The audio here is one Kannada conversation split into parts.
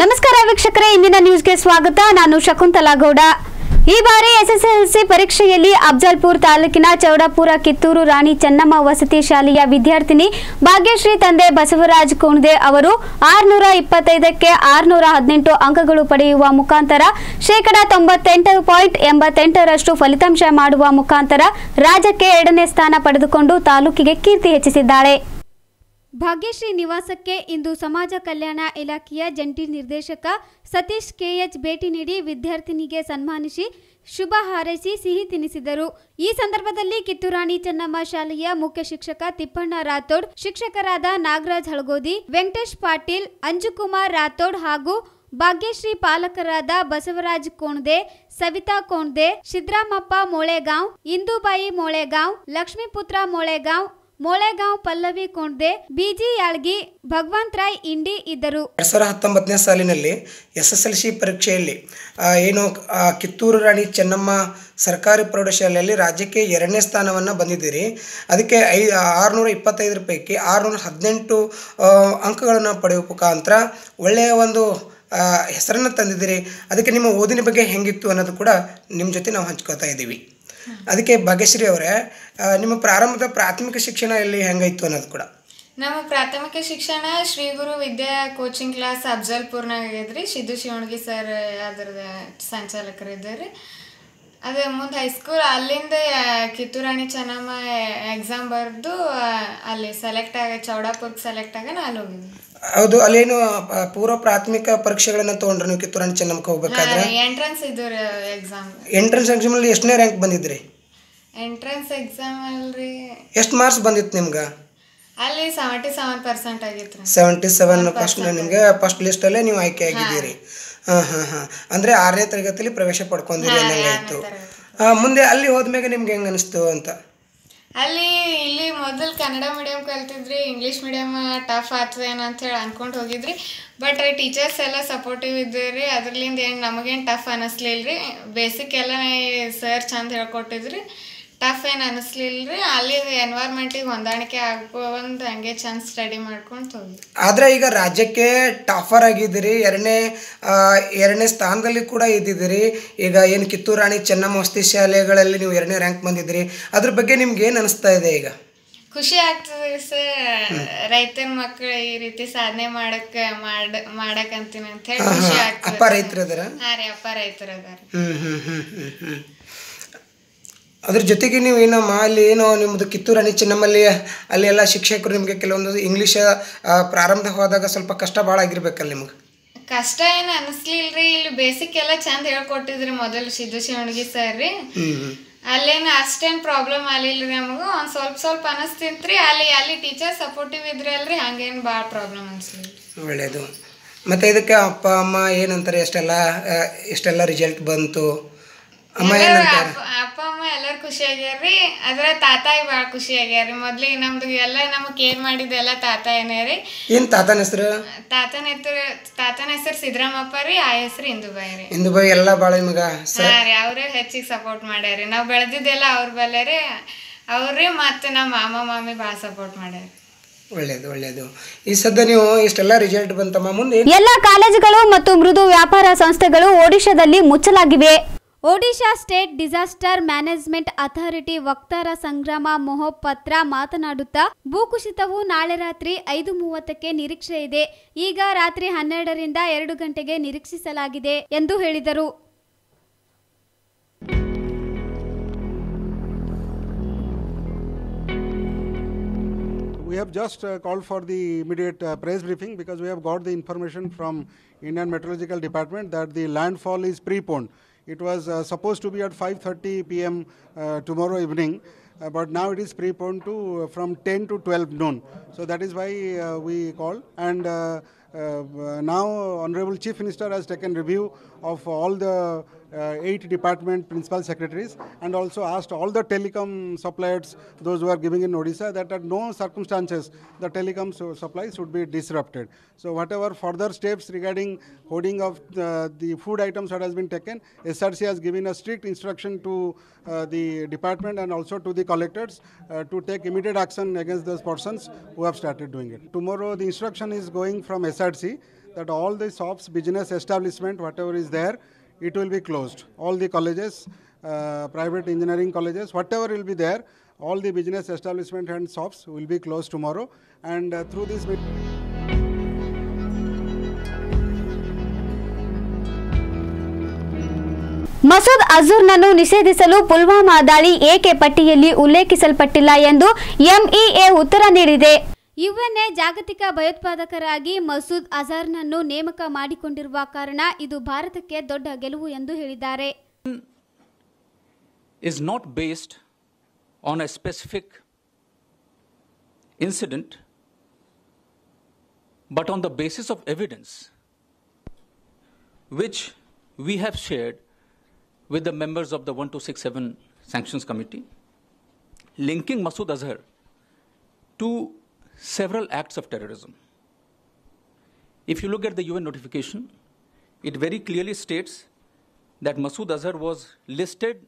ನಮಸ್ಕಾರ ವೀಕ್ಷಕರೇ ಇಂದಿನ ನ್ಯೂಸ್ಗೆ ಸ್ವಾಗತ ನಾನು ಶಕುಂತಲಾ ಗೌಡ ಈ ಬಾರಿ ಎಸ್ಎಸ್ಎಲ್ಸಿ ಪರೀಕ್ಷೆಯಲ್ಲಿ ಅಫ್ಜಲ್ಪುರ್ ತಾಲೂಕಿನ ಚೌಡಾಪುರ ಕಿತ್ತೂರು ರಾಣಿ ಚೆನ್ನಮ್ಮ ವಸತಿ ಶಾಲೆಯ ವಿದ್ಯಾರ್ಥಿನಿ ಭಾಗ್ಯಶ್ರೀ ತಂದೆ ಬಸವರಾಜ್ ಕುಣ್ದೆ ಅವರು ಆರುನೂರ ಇಪ್ಪತ್ತೈದಕ್ಕೆ ಆರುನೂರ ಹದಿನೆಂಟು ಅಂಕಗಳು ಪಡೆಯುವ ಮುಖಾಂತರ ಶೇಕಡಾ ತೊಂಬತ್ತೆಂಟು ಪಾಯಿಂಟ್ ಎಂಬತ್ತೆಂಟರಷ್ಟು ಫಲಿತಾಂಶ ಮಾಡುವ ಮುಖಾಂತರ ರಾಜ್ಯಕ್ಕೆ ಎರಡನೇ ಸ್ಥಾನ ಪಡೆದುಕೊಂಡು ತಾಲೂಕಿಗೆ ಕೀರ್ತಿ ಹೆಚ್ಚಿಸಿದ್ದಾಳೆ ಭಾಗ್ಯಶ್ರೀ ನಿವಾಸಕ್ಕೆ ಇಂದು ಸಮಾಜ ಕಲ್ಯಾಣ ಇಲಾಖೆಯ ಜಂಟಿ ನಿರ್ದೇಶಕ ಸತೀಶ್ ಕೆಎಚ್ ಭೇಟಿ ನೀಡಿ ವಿದ್ಯಾರ್ಥಿನಿಗೆ ಸನ್ಮಾನಿಸಿ ಶುಭ ಹಾರೈಸಿ ಸಿಹಿ ತಿನಿಸಿದರು ಈ ಸಂದರ್ಭದಲ್ಲಿ ಕಿತ್ತೂರಾಣಿ ಚೆನ್ನಮ್ಮ ಶಾಲೆಯ ಮುಖ್ಯ ಶಿಕ್ಷಕ ತಿಪ್ಪಣ್ಣ ರಾಥೋಡ್ ಶಿಕ್ಷಕರಾದ ನಾಗರಾಜ್ ಹಳಗೋದಿ ವೆಂಕಟೇಶ್ ಪಾಟೀಲ್ ಅಂಜುಕುಮಾರ್ ರಾಥೋಡ್ ಹಾಗೂ ಭಾಗ್ಯಶ್ರೀ ಪಾಲಕರಾದ ಬಸವರಾಜ್ ಕೋಣ್ದೆ ಸವಿತಾ ಕೋಣ್ದೆ ಸಿದ್ರಾಮಪ್ಪ ಮೊಳೆಗಾಂವ್ ಇಂದುಬಾಯಿ ಮೊಳೆಗಾಂವ್ ಲಕ್ಷ್ಮೀಪುತ್ರ ಮೊಳೆಗಾಂವ್ ಮೊಳೆಗಾಂವ್ ಪಲ್ಲವಿ ಕೊಂಡ್ದೆ ಬಿಜಿ ಯಾಳ್ಗಿ ರಾಯ್ ಇಂಡಿ ಇದ್ದರು ಎರಡ್ ಸಾವಿರದ ಹತ್ತೊಂಬತ್ತನೇ ಸಾಲಿನಲ್ಲಿ ಎಸ್ ಎಸ್ ಎಲ್ ಸಿ ಪರೀಕ್ಷೆಯಲ್ಲಿ ಏನು ಕಿತ್ತೂರು ರಾಣಿ ಚೆನ್ನಮ್ಮ ಸರ್ಕಾರಿ ಪ್ರೌಢಶಾಲೆಯಲ್ಲಿ ರಾಜ್ಯಕ್ಕೆ ಎರಡನೇ ಸ್ಥಾನವನ್ನು ಬಂದಿದ್ದೀರಿ ಅದಕ್ಕೆ ಐ ಆರುನೂರ ಇಪ್ಪತ್ತೈದರ ಪೈಕಿ ಆರುನೂರ ಹದಿನೆಂಟು ಅಂಕಗಳನ್ನು ಪಡೆಯುವ ಮುಖಾಂತರ ಒಳ್ಳೆಯ ಒಂದು ಹೆಸರನ್ನು ತಂದಿದ್ದೀರಿ ಅದಕ್ಕೆ ನಿಮ್ಮ ಓದಿನ ಬಗ್ಗೆ ಹೆಂಗಿತ್ತು ಅನ್ನೋದು ಕೂಡ ನಿಮ್ಮ ಜೊತೆ ನಾವು ಹಂಚ್ಕೋತಾ ಇದ್ದೀವಿ ಅದಕ್ಕೆ ಭಾಗ್ಯಶ್ರೀ ಅವರೇ ನಿಮ್ಮ ಪ್ರಾರಂಭದ ಪ್ರಾಥಮಿಕ ಶಿಕ್ಷಣ ಇಲ್ಲಿ ಹೆಂಗಾಯ್ತು ಅನ್ನೋದು ಕೂಡ ನಮ್ಮ ಪ್ರಾಥಮಿಕ ಶಿಕ್ಷಣ ಶ್ರೀ ಗುರು ವಿದ್ಯಾ ಕೋಚಿಂಗ್ ಕ್ಲಾಸ್ ಅಫ್ಜಲ್ಪುರ್ನಾಗ ಇದ್ರಿ ಸಿದ್ದು ಶಿವಣಗಿ ಸರ್ ಅದ್ರದ್ದು ಸಂಚಾಲಕರಿದ್ದಾರೆ ಅದೇ ಮುಂದೆ ಹೈಸ್ಕೂಲ್ ಅಲ್ಲಿಂದ ಕಿತ್ತೂರಾಣಿ ಚೆನ್ನಮ್ಮ ಎಕ್ಸಾಮ್ ಬರೆದು ಅಲ್ಲಿ ಸೆಲೆಕ್ಟ್ ಆಗ ಚೌಡಾಪುರ್ಗೆ ಸೆಲೆಕ್ಟ್ ಆಗ ನಾನು ಹೌದು ಅಲ್ಲೇನು ಪೂರ್ವ ಪ್ರಾಥಮಿಕ ಪರೀಕ್ಷೆಗಳನ್ನ ತಗೊಂಡ್ರಿ ನೀವು ಕಿತ್ತೂರಾಣಿ ಚೆನ್ನಮ್ಮಕ್ಕೆ ಹೋಗ್ಬೇಕಾದ್ರೆ ಎಂಟ್ರೆನ್ಸ್ ಇದ್ದು ರೀ ಎಕ್ಸಾಮ್ ಎಂಟ್ರೆನ್ಸ್ ಅಲ್ಲಿ ಎಷ್ಟನೇ ರ್ಯಾಂಕ್ ಬಂದಿದ್ರಿ ಎಂಟ್ರೆನ್ಸ್ ಎಕ್ಸಾಮ್ ಅಲ್ರಿ ಎಷ್ಟು ಮಾರ್ಕ್ಸ್ ಬಂದಿತ್ತು ನಿಮ್ಗೆ ಅಲ್ಲಿ ಸೆವೆಂಟಿ ಸೆವೆನ್ ಪರ್ಸೆಂಟ್ ಆಗಿತ್ತು ಸೆವೆಂಟಿ ಸೆವೆನ್ ನಿಮಗೆ ಫಸ್ಟ್ ಲಿಸ್ಟಲ್ಲೇ ನೀವು ಆಯ್ಕೆ ಆಗಿದ್ದೀರಿ ಹಾಂ ಹಾಂ ಹಾಂ ಅಂದರೆ ಆರನೇ ತರಗತಿಯಲ್ಲಿ ಪ್ರವೇಶ ಪಡ್ಕೊಂಡಿರಿ ಮುಂದೆ ಅಲ್ಲಿ ಹೋದ್ಮೇಲೆ ನಿಮ್ಗೆ ಹೆಂಗೆ ಅನಿಸ್ತು ಅಂತ ಅಲ್ಲಿ ಇಲ್ಲಿ ಮೊದಲು ಕನ್ನಡ ಮೀಡಿಯಂ ಕಲ್ತಿದ್ರಿ ಇಂಗ್ಲೀಷ್ ಮೀಡಿಯಮ್ ಟಫ್ ಆಗ್ತದೆ ಅಂತ ಹೇಳಿ ಅಂದ್ಕೊಂಡು ಹೋಗಿದ್ರಿ ಬಟ್ ಟೀಚರ್ಸ್ ಎಲ್ಲ ಸಪೋರ್ಟಿವ್ ಇದ್ದೀರಿ ಅದರಿಂದ ಏನು ನಮಗೇನು ಟಫ್ ಅನ್ನಿಸ್ಲಿಲ್ಲ ರೀ ಬೇಸಿಕ್ ಎಲ್ಲ ಸರ್ ಚಂದ ಹೇಳ್ಕೊಟ್ಟಿದ್ರಿ ಟಫ್ ಏನು ಅನಿಸ್ಲಿಲ್ಲ ರೀ ಅಲ್ಲಿ ಎನ್ವೈರ್ಮೆಂಟಿಗೆ ಹೊಂದಾಣಿಕೆ ಆಗ್ಬೋದ್ ಹಂಗೆ ಚಂದ ಸ್ಟಡಿ ಮಾಡ್ಕೊಂಡು ಆದ್ರೆ ಈಗ ರಾಜ್ಯಕ್ಕೆ ಟಾಫರ್ ಆಗಿದ್ದೀರಿ ಎರಡನೇ ಎರಡನೇ ಸ್ಥಾನದಲ್ಲಿ ಕೂಡ ಇದ್ದಿದ್ದೀರಿ ಈಗ ಏನು ಕಿತ್ತೂರು ರಾಣಿ ಚೆನ್ನಮ್ಮ ವಸತಿ ಶಾಲೆಗಳಲ್ಲಿ ನೀವು ಎರಡನೇ ರ್ಯಾಂಕ್ ಬಂದಿದ್ದೀರಿ ಅದ್ರ ಬಗ್ಗೆ ನಿಮ್ಗೆ ಏನು ಅನಿಸ್ತಾ ಇದೆ ಈಗ ಖುಷಿ ಆಗ್ತದೆ ಸರ್ ರೈತರ ಮಕ್ಕಳು ಈ ರೀತಿ ಸಾಧನೆ ಮಾಡಕ್ ಮಾಡ ಅಂತೀನಿ ಅಂತ ಹೇಳಿ ಖುಷಿ ಆಗ್ತದೆ ಅಪ್ಪ ರೈತರು ಅದಾರ ಹಾ ರೀ ಹ್ಞೂ ಹ್ಞೂ ಹ್ಞೂ ಹ್ಮ್ ಹ್ಮ್ ಅದ್ರ ಜೊತೆಗೆ ನೀವು ಏನೋ ಅಲ್ಲಿ ಏನೋ ನಿಮ್ಮದು ಕಿತ್ತೂರು ಅಣಿ ಚೆನ್ನಮ್ಮಲ್ಲಿ ಅಲ್ಲಿ ಎಲ್ಲ ಶಿಕ್ಷಕರು ನಿಮಗೆ ಕೆಲವೊಂದು ಇಂಗ್ಲೀಷ ಪ್ರಾರಂಭ ಹೋದಾಗ ಸ್ವಲ್ಪ ಕಷ್ಟ ಭಾಳ ಆಗಿರ್ಬೇಕಲ್ಲ ನಿಮ್ಗೆ ಕಷ್ಟ ಏನು ಅನಿಸ್ಲಿಲ್ಲ ರೀ ಇಲ್ಲಿ ಬೇಸಿಕ್ ಎಲ್ಲ ಚಂದ ಹೇಳ್ಕೊಟ್ಟಿದ್ರಿ ಮೊದಲು ಸಿದ್ದು ಶಿವಣಗಿ ಸರ್ ರೀ ಅಲ್ಲೇನು ಅಷ್ಟೇನು ಪ್ರಾಬ್ಲಮ್ ಆಗಲಿಲ್ಲ ರೀ ನಮಗೆ ಒಂದು ಸ್ವಲ್ಪ ಸ್ವಲ್ಪ ಅನಿಸ್ತಿಂತ್ರಿ ಅಲ್ಲಿ ಅಲ್ಲಿ ಟೀಚರ್ ಸಪೋರ್ಟಿವ್ ಇದ್ರಿ ಅಲ್ರಿ ಹಂಗೇನು ಭಾಳ ಪ್ರಾಬ್ಲಮ್ ಅನಿಸ್ಲಿ ಒಳ್ಳೆಯದು ಮತ್ತೆ ಇದಕ್ಕೆ ಅಪ್ಪ ಅಮ್ಮ ಏನಂತಾರೆ ಎಷ್ಟೆಲ್ಲ ಎಷ್ಟೆಲ್ಲ ರಿಸಲ್ಟ್ ಬಂತು ಅಮ್ಮ ಏನಂತಾರೆ ಅಪ್ಪ ಎಲ್ಲರೂ ಖುಷಿ ಆಗ್ಯಾರ್ರಿ ಅದ್ರ ತಾತಾಯಿ ಭಾಳ ಖುಷಿ ಆಗ್ಯಾರ್ರಿ ಮೊದ್ಲಿಗೆ ನಮ್ದು ಎಲ್ಲ ನಮಗೆ ಕೇರ್ ಮಾಡಿದ ಎಲ್ಲ ರೀ ಏನ್ ತಾತನ ಹೆಸರು ತಾತನ ಹೆಸರು ತಾತನ ಹೆಸರು ಸಿದ್ದರಾಮಪ್ಪ ರೀ ಆ ಹೆಸರು ಇಂದುಬಾಯಿ ರೀ ಇಂದುಬಾಯಿ ಎಲ್ಲ ಭಾಳ ಸರ್ ಹೆಚ್ಚಿಗೆ ಸಪೋರ್ಟ್ ಮಾಡ್ಯಾರಿ ನಾವು ಬೆಳೆದಿದ್ದೆಲ್ಲ ಅವ್ರ ಬಲ್ಲೆ ರೀ ಅವ್ರಿ ಮತ್ತು ನಮ್ಮ ಮಾಮ ಮಾಮಿ ಭಾಳ ಸಪೋರ್ಟ್ ಮಾಡ್ಯಾರ ಒಳ್ಳೇದು ಒಳ್ಳೇದು ಈ ಸದ್ಯ ನೀವು ಇಷ್ಟೆಲ್ಲ ರಿಸಲ್ಟ್ ಬಂತಮ್ಮ ಮುಂದೆ ಎಲ್ಲ ಕಾಲೇಜುಗಳು ಮತ್ತು ಮೃದು ವ್ಯಾಪಾರ ಸಂಸ್ಥೆಗಳು ಒಡಿಶಾದಲ್ಲಿ ಮುಚ್ಚಲಾಗಿವೆ Odisha state disaster management authority ವಕ್ತಾರ ಸಂಗ್ರಾಮ ಮೊಹೋಪತ್ರ ಮಾತನಾಡುತ್ತಾ ಭೂಕುಸಿತವು ನಾಳೆ ರಾತ್ರಿ ಐದು ಮೂವತ್ತಕ್ಕೆ ನಿರೀಕ್ಷೆ ಇದೆ ಈಗ ರಾತ್ರಿ ಹನ್ನೆರಡರಿಂದ ಎರಡು ಗಂಟೆಗೆ ನಿರೀಕ್ಷಿಸಲಾಗಿದೆ ಎಂದು ಹೇಳಿದರು we have just uh, called for the immediate uh, press briefing because we have got the information from Indian Meteorological Department that the landfall is preponed. It was uh, supposed to be at 5.30 p.m. Uh, tomorrow evening, uh, but now it is preponed to uh, from 10 to 12 noon. So that is why uh, we call. And uh, now Honorable Chief Minister has taken review of all the uh, eight department principal secretaries and also asked all the telecom suppliers, those who are giving in Odisha, that at no circumstances the telecom so supply should be disrupted. So whatever further steps regarding hoarding of uh, the food items that has been taken, SRC has given a strict instruction to uh, the department and also to the collectors uh, to take immediate action against those persons who have started doing it. Tomorrow the instruction is going from SRC that all the shops, business establishment, whatever is there, it will be closed. All the colleges, uh, private engineering colleges, whatever will be there, all the business establishment and shops will be closed tomorrow. And uh, through this Masood ಅಜರ್ನನ್ನು ನಿಷೇಧಿಸಲು ಪುಲ್ವಾಮಾ ದಾಳಿ ಏಕೆ ಪಟ್ಟಿಯಲ್ಲಿ ಉಲ್ಲೇಖಿಸಲ್ಪಟ್ಟಿಲ್ಲ ಎಂದು ಎಂಇಎ ಉತ್ತರ ನೀಡಿದೆ ಇವನ್ನೇ ಜಾಗತಿಕ ಭಯೋತ್ಪಾದಕರಾಗಿ ಮಸೂದ್ ಅಜರ್ನನ್ನು ನೇಮಕ ಮಾಡಿಕೊಂಡಿರುವ ಕಾರಣ ಇದು ಭಾರತಕ್ಕೆ ದೊಡ್ಡ ಗೆಲುವು ಎಂದು ಹೇಳಿದ್ದಾರೆ is not based on a specific incident, but on the basis of evidence which we have shared with the one two six seven Sanctions committee linking Masood Azhar to several acts of terrorism. If you look at the UN notification, it very clearly states that Masood Azhar was listed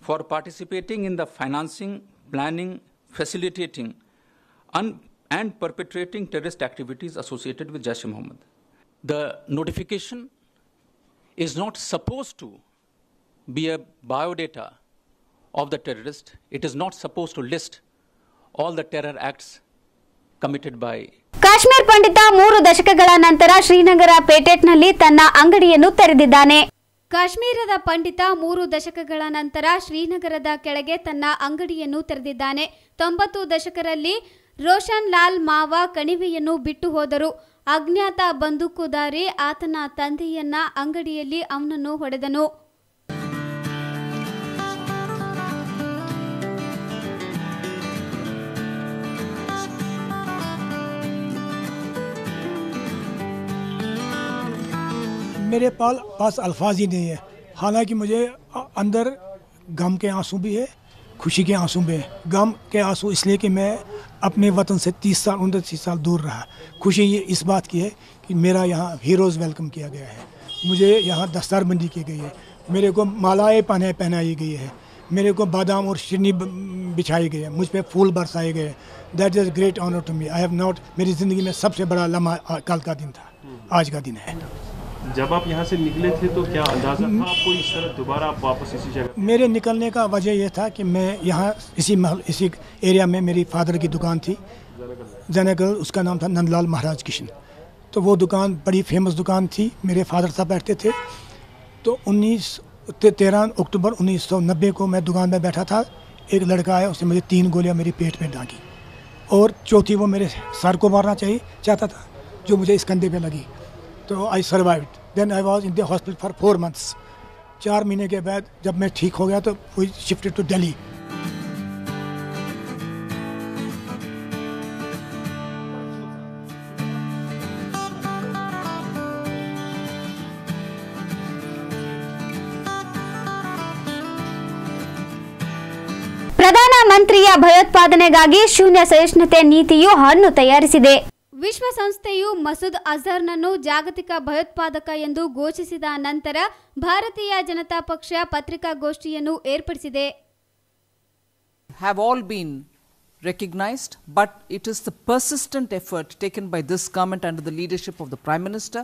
for participating in the financing, planning, facilitating, and perpetrating terrorist activities associated with Jaish Mohammed. The notification is not supposed to be a biodata of the terrorist. It is not supposed to list all the terror acts committed by Kashmir ಪಂಡಿತ ಮೂರು ದಶಕಗಳ ನಂತರ ಶ್ರೀನಗರ ಪೇಟೆಟ್ನಲ್ಲಿ ತನ್ನ ಅಂಗಡಿಯನ್ನು ತೆರೆದಿದ್ದಾನೆ ಕಾಶ್ಮೀರದ ಪಂಡಿತ ಮೂರು ದಶಕಗಳ ನಂತರ ಶ್ರೀನಗರದ ಕೆಳಗೆ ತನ್ನ ಅಂಗಡಿಯನ್ನು ತೆರೆದಿದ್ದಾನೆ ತೊಂಬತ್ತು ದಶಕರಲ್ಲಿ ರೋಷನ್ ಲಾಲ್ ಮಾವ ಕಣಿವೆಯನ್ನು ಬಿಟ್ಟು ಹೋದರು ಅಜ್ಞಾತ ಬಂದೂಕುದಾರಿ ಆತನ ತಂದೆಯನ್ನ ಅಂಗಡಿಯಲ್ಲಿ ಅವನನ್ನು ಹೊಡೆದನು मेरे पास पास अल्फाज ही नहीं है हालांकि मुझे अंदर गम के आंसू भी है खुशी के आंसू भी है गम के आंसू इसलिए कि मैं अपने वतन से तीस साल उनतीस साल दूर रहा खुशी ये इस बात की है कि मेरा यहाँ हीरोज़ वेलकम किया गया है मुझे यहाँ दस्तारबंदी की गई है मेरे को मालाएँ पहने पहनाई गई है मेरे को बादाम और शिरनी बिछाई गई है मुझ पर फूल बरसाए गए that is great honour to me I have not मेरी ज़िंदगी में सबसे बड़ा लम्हा कल का दिन था आज का दिन है जब आप यहाँ से निकले थे तो क्या अंदाजा था आपको इस तरह दोबारा आप वापस इसी जगह मेरे निकलने का वजह यह था कि मैं यहाँ इसी महल इसी एरिया में मेरी फादर की दुकान थी जनगल उसका नाम था नंदलाल महाराज किशन तो वो दुकान बड़ी फेमस दुकान थी मेरे फादर साहब बैठते थे तो उन्नीस तेरह अक्टूबर नब्बे को मैं दुकान में बैठा था एक लड़का आया उसने मुझे तीन गोलियां मेरे पेट में डाँगी और चौथी वो मेरे सर को मारना चाहिए चाहता था जो मुझे इस कंधे पे लगी तो I survive then I was in the hospital for four months चार महीने के बाद जब मैं ठीक हो गया तो वी शिफ्टेड टू दिल्ली भयोत्पादने शून्य सहिष्णुते नीतियों ನೀತಿಯು तैयार है ವಿಶ್ವಸಂಸ್ಥೆಯು ಮಸೂದ್ ಅಜರ್ನನ್ನು ಜಾಗತಿಕ ಭಯೋತ್ಪಾದಕ ಎಂದು ಘೋಷಿಸಿದ ನಂತರ ಭಾರತೀಯ ಜನತಾ ಪಕ್ಷ ಪತ್ರಿಕಾಗೋಷ್ಠಿಯನ್ನು ಏರ್ಪಡಿಸಿದೆ have all been recognized, but it is the persistent effort taken by this government under the leadership of the Prime Minister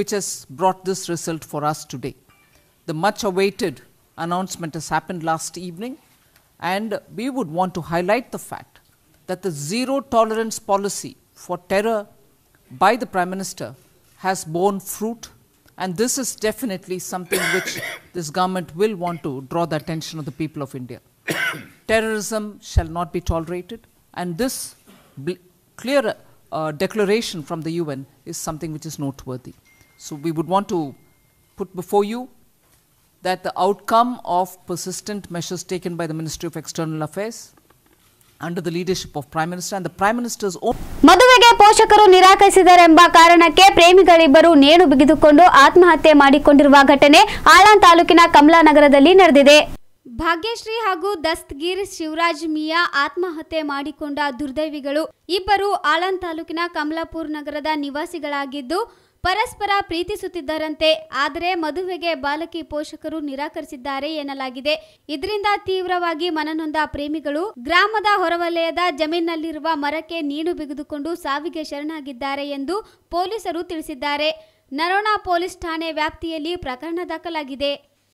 which has brought this result for us today. The much awaited announcement has happened last evening, and we would want to highlight the fact that the zero tolerance policy for terror by the Prime Minister has borne fruit, and this is definitely something which this government will want to draw the attention of the people of India. Terrorism shall not be tolerated, and this clear uh, declaration from the UN is something which is noteworthy. So we would want to put before you that the outcome of persistent measures taken by the Ministry of External Affairs under the leadership of prime minister and prime ಮದುವೆಗೆ ಪೋಷಕರು ನಿರಾಕರಿಸಿದರೆಂಬ ಕಾರಣಕ್ಕೆ ಪ್ರೇಮಿಗಳಿಬ್ಬರು ನೇಣು ಬಿಗಿದುಕೊಂಡು ಆತ್ಮಹತ್ಯೆ ಮಾಡಿಕೊಂಡಿರುವ ಘಟನೆ ಆಳಾನ್ ತಾಲೂಕಿನ ಕಮಲಾನಗರದಲ್ಲಿ ನಡೆದಿದೆ ಭಾಗ್ಯಶ್ರೀ ಹಾಗೂ ದಸ್ತಗಿರ್ ಶಿವರಾಜ್ ಮಿಯಾ ಆತ್ಮಹತ್ಯೆ ಮಾಡಿಕೊಂಡ ದುರ್ದೈವಿಗಳು ಇಬ್ಬರು ಆಳನ್ ತಾಲೂಕಿನ ಕಮಲಾಪುರ್ ನಗರದ ನಿವಾಸಿಗಳಾಗಿದ್ದು ಪರಸ್ಪರ ಪ್ರೀತಿಸುತ್ತಿದ್ದರಂತೆ ಆದರೆ ಮದುವೆಗೆ ಬಾಲಕಿ ಪೋಷಕರು ನಿರಾಕರಿಸಿದ್ದಾರೆ ಎನ್ನಲಾಗಿದೆ ಇದರಿಂದ ತೀವ್ರವಾಗಿ ಮನನೊಂದ ಪ್ರೇಮಿಗಳು ಗ್ರಾಮದ ಹೊರವಲಯದ ಜಮೀನಲ್ಲಿರುವ ಮರಕ್ಕೆ ನೀರು ಬಿಗಿದುಕೊಂಡು ಸಾವಿಗೆ ಶರಣಾಗಿದ್ದಾರೆ ಎಂದು ಪೊಲೀಸರು ತಿಳಿಸಿದ್ದಾರೆ ನರೋಣ ಪೊಲೀಸ್ ಠಾಣೆ ವ್ಯಾಪ್ತಿಯಲ್ಲಿ ಪ್ರಕರಣ ದಾಖಲಾಗಿದೆ